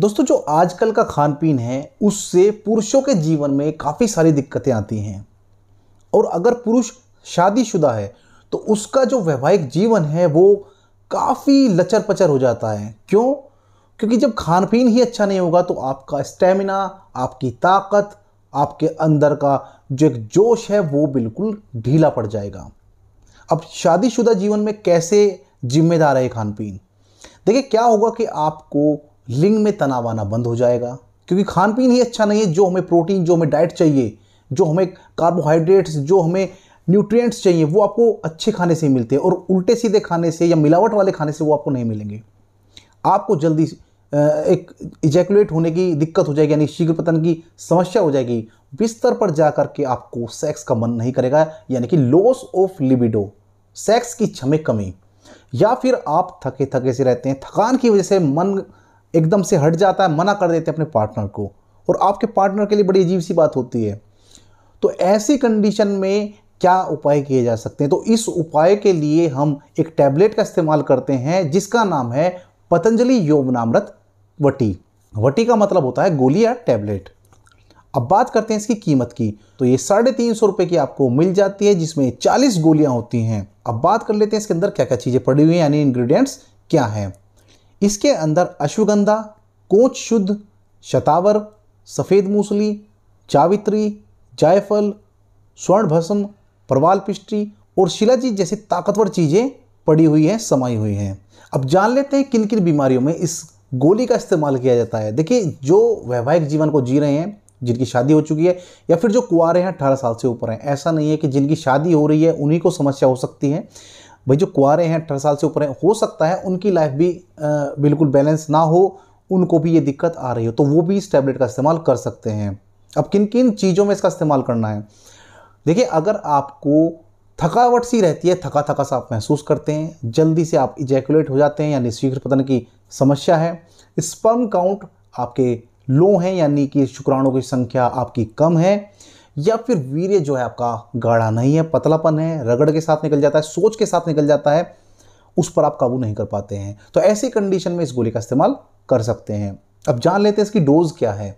दोस्तों जो आजकल का खान पीन है उससे पुरुषों के जीवन में काफ़ी सारी दिक्कतें आती हैं और अगर पुरुष शादीशुदा है तो उसका जो वैवाहिक जीवन है वो काफ़ी लचर पचर हो जाता है क्यों क्योंकि जब खान पीन ही अच्छा नहीं होगा तो आपका स्टेमिना आपकी ताकत आपके अंदर का जो एक जोश है वो बिल्कुल ढीला पड़ जाएगा अब शादीशुदा जीवन में कैसे जिम्मेदार है खान पीन देखिए क्या होगा कि आपको लिंग में तनाव आना बंद हो जाएगा क्योंकि खान पीन ही अच्छा नहीं है जो हमें प्रोटीन जो हमें डाइट चाहिए जो हमें कार्बोहाइड्रेट्स जो हमें न्यूट्रिएंट्स चाहिए वो आपको अच्छे खाने से ही मिलते हैं और उल्टे सीधे खाने से या मिलावट वाले खाने से वो आपको नहीं मिलेंगे आपको जल्दी एक इजैकुलेट होने की दिक्कत हो जाएगी यानी शीघ्र पतन की समस्या हो जाएगी बिस्तर पर जा करके आपको सेक्स का मन नहीं करेगा यानी कि लॉस ऑफ लिबिडो सेक्स की क्षमे कमी या फिर आप थके थके से रहते हैं थकान की वजह से मन एकदम से हट जाता है मना कर देते हैं अपने पार्टनर को और आपके पार्टनर के लिए बड़ी अजीब सी बात होती है तो ऐसी कंडीशन में क्या उपाय किए जा सकते हैं तो इस उपाय के लिए हम एक टैबलेट का इस्तेमाल करते हैं जिसका नाम है पतंजलि योगनामृत वटी वटी का मतलब होता है गोली या टैबलेट अब बात करते हैं इसकी कीमत की तो ये साढ़े तीन सौ रुपये की आपको मिल जाती है जिसमें चालीस गोलियां होती हैं अब बात कर लेते हैं इसके अंदर क्या क्या चीज़ें पड़ी हुई हैं यानी इंग्रेडिएंट्स क्या हैं इसके अंदर अश्वगंधा कोच शुद्ध शतावर सफ़ेद मूसली जावित्री जायफल स्वर्ण भस्म प्रवाल पिष्टी और शिलाजी जैसी ताकतवर चीज़ें पड़ी हुई हैं समाई हुई हैं अब जान लेते हैं किन किन बीमारियों में इस गोली का इस्तेमाल किया जाता है देखिए जो वैवाहिक जीवन को जी रहे हैं जिनकी शादी हो चुकी है या फिर जो कुआरे हैं अठारह साल से ऊपर हैं ऐसा नहीं है कि जिनकी शादी हो रही है उन्हीं को समस्या हो सकती है भाई जो कुआरे हैं अठारह साल से ऊपर हैं हो सकता है उनकी लाइफ भी बिल्कुल बैलेंस ना हो उनको भी ये दिक्कत आ रही हो तो वो भी इस टैबलेट का इस्तेमाल कर सकते हैं अब किन किन चीज़ों में इसका इस्तेमाल करना है देखिए अगर आपको थकावट सी रहती है थका थका सा आप महसूस करते हैं जल्दी से आप इजैकुलेट हो जाते हैं यानी शीघ्र पतन की समस्या है स्पर्म काउंट आपके लो हैं यानी कि शुक्राणुओं की संख्या आपकी कम है या फिर वीर्य जो है आपका गाढ़ा नहीं है पतलापन है रगड़ के साथ निकल जाता है सोच के साथ निकल जाता है उस पर आप काबू नहीं कर पाते हैं तो ऐसी कंडीशन में इस गोली का इस्तेमाल कर सकते हैं अब जान लेते हैं इसकी डोज़ क्या है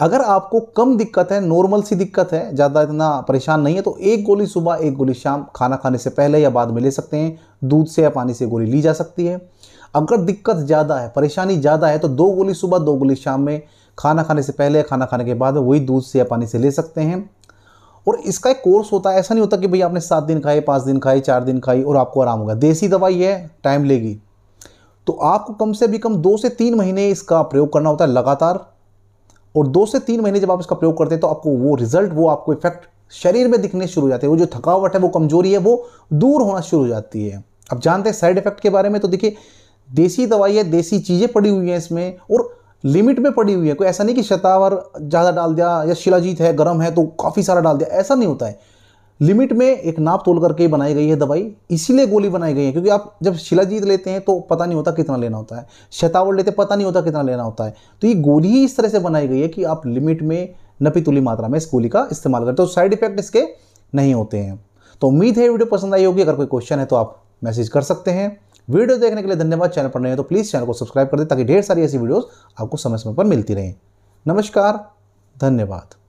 अगर आपको कम दिक्कत है नॉर्मल सी दिक्कत है ज़्यादा इतना परेशान नहीं है तो एक गोली सुबह एक गोली शाम खाना खाने से पहले या बाद में ले सकते हैं दूध से या पानी से गोली ली जा सकती है अगर दिक्कत ज़्यादा है परेशानी ज़्यादा है तो दो गोली सुबह दो गोली शाम में खाना खाने से पहले खाना खाने के बाद वही दूध से या पानी से ले सकते हैं और इसका एक कोर्स होता है ऐसा नहीं होता कि भाई आपने सात दिन खाए पाँच दिन खाए चार दिन खाई और आपको आराम होगा देसी दवाई है टाइम लेगी तो आपको कम से भी कम दो से तीन महीने इसका प्रयोग करना होता है लगातार और दो से तीन महीने जब आप इसका प्रयोग करते हैं तो आपको वो रिजल्ट वो आपको इफेक्ट शरीर में दिखने शुरू हो जाते हैं वो जो थकावट है वो कमजोरी है वो दूर होना शुरू हो जाती है अब जानते हैं साइड इफेक्ट के बारे में तो देखिए देसी दवाई है देसी चीज़ें पड़ी हुई हैं इसमें और लिमिट में पड़ी हुई है कोई ऐसा नहीं कि शतावर ज़्यादा डाल दिया या शिलाजीत है गर्म है तो काफ़ी सारा डाल दिया ऐसा नहीं होता है लिमिट में एक नाप तोल करके बनाई गई है दवाई इसीलिए गोली बनाई गई है क्योंकि आप जब शिलाजीत लेते हैं तो पता नहीं होता कितना लेना होता है शतावर लेते पता नहीं होता कितना लेना होता है तो ये गोली ही इस तरह से बनाई गई है कि आप लिमिट में नपी मात्रा में इस गोली का इस्तेमाल करते हो तो साइड इफेक्ट इसके नहीं होते हैं तो उम्मीद है वीडियो पसंद आई होगी अगर कोई क्वेश्चन है तो आप मैसेज कर सकते हैं वीडियो देखने के लिए धन्यवाद चैनल पर नए है तो प्लीज़ चैनल को सब्सक्राइब कर दें ताकि ढेर सारी ऐसी वीडियोज़ आपको समय समय पर मिलती रहें नमस्कार धन्यवाद